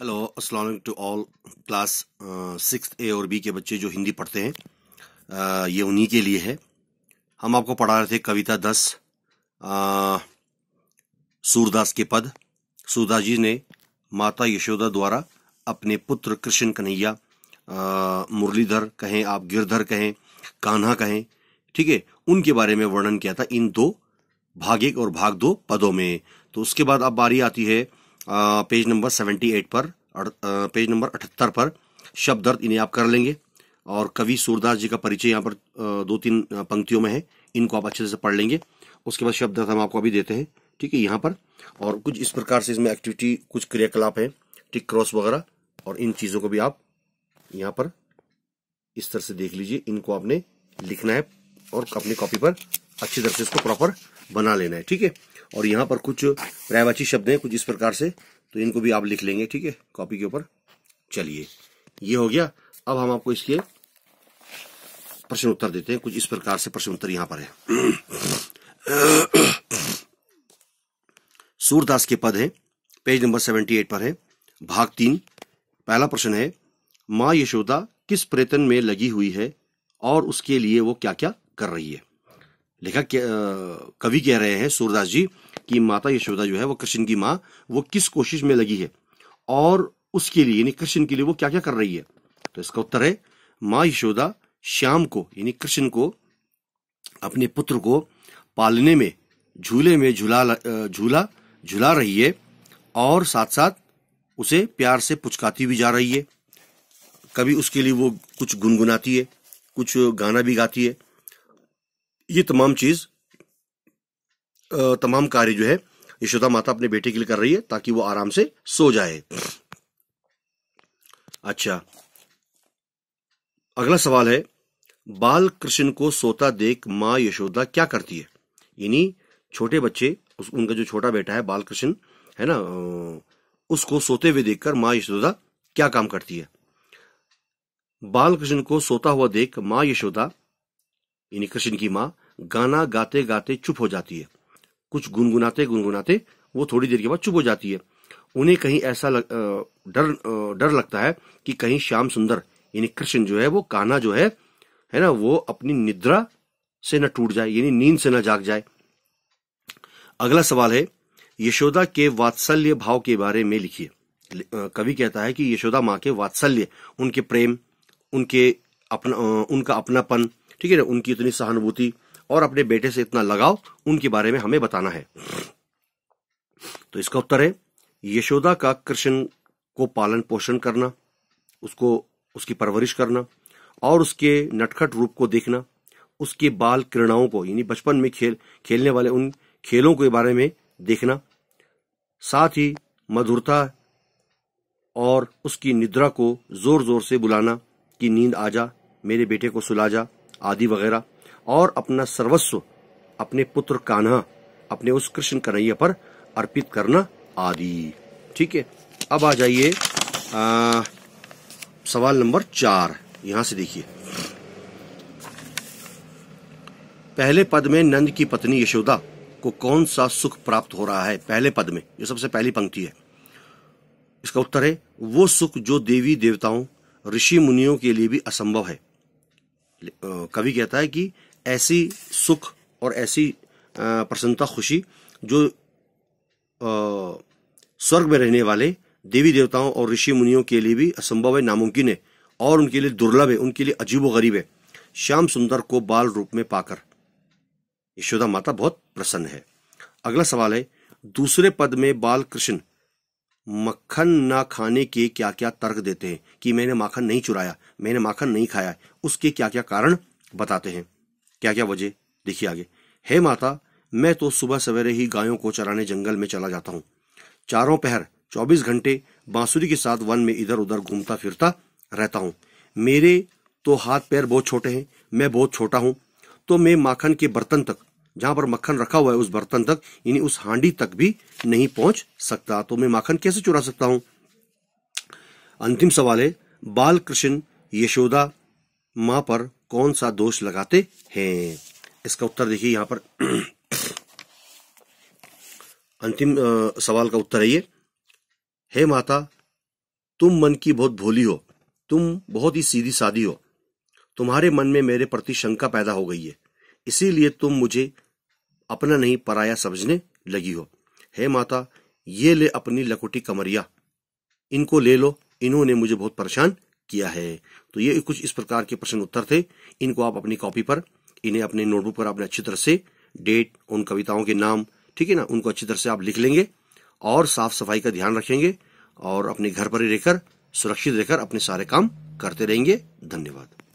hello अस्सलाम to all class six A और B के बच्चे जो हिंदी पढ़ते हैं आ, uh, ये उन्हीं के लिए है हम आपको पढ़ा रहे थे कविता दस uh, सूरदास के पद सूरदास जी ने माता यशोदा द्वारा अपने पुत्र कृष्ण कन्हैया uh, मुरलीधर कहें आप गिरधर कहें कान्हा कहें ठीक है उनके बारे में वर्णन किया था इन दो भाग एक और भाग दो पदों में तो उसके बाद अब बारी आती है पेज नंबर सेवेंटी एट पर पेज नंबर अठहत्तर पर शब्द दर्द इन्हें आप कर लेंगे और कवि सूरदास जी का परिचय यहाँ पर दो तीन पंक्तियों में है इनको आप अच्छे से पढ़ लेंगे उसके बाद शब्द दर्द हम आपको अभी देते हैं ठीक है यहाँ पर और कुछ इस प्रकार से इसमें एक्टिविटी कुछ क्रियाकलाप है टिक क्रॉस वगैरह और इन चीज़ों को भी आप यहाँ पर इस तरह से देख लीजिए इनको आपने लिखना है और अपनी कॉपी पर अच्छी तरह से इसको प्रॉपर बना लेना है ठीक है और यहाँ पर कुछ पर्यायवाची शब्द हैं कुछ इस प्रकार से तो इनको भी आप लिख लेंगे ठीक है कॉपी के ऊपर चलिए ये हो गया अब हम आपको इसके प्रश्न उत्तर देते हैं कुछ इस प्रकार से प्रश्न उत्तर यहाँ पर है सूरदास के पद है पेज नंबर सेवेंटी एट पर है भाग तीन पहला प्रश्न है माँ यशोदा किस प्रयत्न में लगी हुई है और उसके लिए वो क्या क्या कर रही है लेखक कवि कह रहे हैं सूरदास जी कि माता यशोदा जो है वो कृष्ण की माँ वो किस कोशिश में लगी है और उसके लिए यानी कृष्ण के लिए वो क्या क्या कर रही है तो इसका उत्तर है माँ यशोदा श्याम को यानी कृष्ण को अपने पुत्र को पालने में झूले में झूला झूला झूला रही है और साथ साथ उसे प्यार से पुचकाती भी जा रही है कभी उसके लिए वो कुछ गुनगुनाती है कुछ गाना भी गाती है ये तमाम चीज तमाम कार्य जो है यशोदा माता अपने बेटे के लिए कर रही है ताकि वो आराम से सो जाए अच्छा अगला सवाल है बाल कृष्ण को सोता देख माँ यशोदा क्या करती है यानी छोटे बच्चे उस, उनका जो छोटा बेटा है बाल कृष्ण है ना उसको सोते हुए देखकर माँ यशोदा क्या काम करती है बाल कृष्ण को सोता हुआ देख माँ यशोदा यानी कृष्ण की माँ गाना गाते गाते चुप हो जाती है कुछ गुनगुनाते गुनगुनाते वो थोड़ी देर के बाद चुप हो जाती है उन्हें कहीं ऐसा लग, डर डर लगता है कि कहीं श्याम सुंदर यानी कृष्ण जो है वो काना जो है है ना वो अपनी निद्रा से न टूट जाए यानी नींद से न जाग जाए अगला सवाल है यशोदा के वात्सल्य भाव के बारे में लिखिए कवि कहता है कि यशोदा माँ के वात्सल्य उनके प्रेम उनके अपना उनका अपनापन ठीक है ना उनकी इतनी सहानुभूति और अपने बेटे से इतना लगाव उनके बारे में हमें बताना है तो इसका उत्तर है यशोदा का कृष्ण को पालन पोषण करना उसको उसकी परवरिश करना और उसके नटखट रूप को देखना उसके बाल क्रीड़ाओं को यानी बचपन में खेल खेलने वाले उन खेलों के बारे में देखना साथ ही मधुरता और उसकी निद्रा को जोर जोर से बुलाना कि नींद आ जा मेरे बेटे को सुला जा आदि वगैरह और अपना सर्वस्व अपने पुत्र कान्हा अपने उस कृष्ण कन्हैया पर अर्पित करना आदि ठीक है अब आ जाइए सवाल नंबर चार यहां से देखिए पहले पद में नंद की पत्नी यशोदा को कौन सा सुख प्राप्त हो रहा है पहले पद में ये सबसे पहली पंक्ति है इसका उत्तर है वो सुख जो देवी देवताओं ऋषि मुनियों के लिए भी असंभव है कवि कहता है कि ऐसी सुख और ऐसी प्रसन्नता खुशी जो स्वर्ग में रहने वाले देवी देवताओं और ऋषि मुनियों के लिए भी असंभव है नामुमकिन है और उनके लिए दुर्लभ है उनके लिए अजीबो गरीब है श्याम सुंदर को बाल रूप में पाकर यशोदा माता बहुत प्रसन्न है अगला सवाल है दूसरे पद में बाल कृष्ण मक्खन ना खाने के क्या क्या तर्क देते हैं कि मैंने माखन नहीं चुराया मैंने माखन नहीं खाया उसके क्या क्या कारण बताते हैं क्या क्या वजह देखिए आगे हे माता मैं तो सुबह सवेरे ही गायों को चराने जंगल में चला जाता हूँ चारों पहर चौबीस घंटे बांसुरी के साथ वन में इधर उधर घूमता फिरता रहता हूँ मेरे तो हाथ पैर बहुत छोटे हैं मैं बहुत छोटा हूँ तो मैं माखन के बर्तन तक जहां पर मक्खन रखा हुआ है उस बर्तन तक यानी उस हांडी तक भी नहीं पहुंच सकता तो मैं माखन कैसे चुरा सकता हूं अंतिम सवाल है बाल कृष्ण यशोदा माँ पर कौन सा दोष लगाते हैं इसका उत्तर देखिए यहाँ पर अंतिम सवाल का उत्तर है ये हे माता तुम मन की बहुत भोली हो तुम बहुत ही सीधी सादी हो तुम्हारे मन में मेरे प्रति शंका पैदा हो गई है इसीलिए तुम मुझे अपना नहीं पराया समझने लगी हो हे माता ये ले अपनी लकोटी कमरिया इनको ले लो इन्होंने मुझे बहुत परेशान किया है तो ये कुछ इस प्रकार के प्रश्न उत्तर थे इनको आप अपनी कॉपी पर इन्हें अपने नोटबुक पर अपने अच्छी तरह से डेट उन कविताओं के नाम ठीक है ना उनको अच्छी तरह से आप लिख लेंगे और साफ सफाई का ध्यान रखेंगे और अपने घर पर ही रहकर सुरक्षित रहकर अपने सारे काम करते रहेंगे धन्यवाद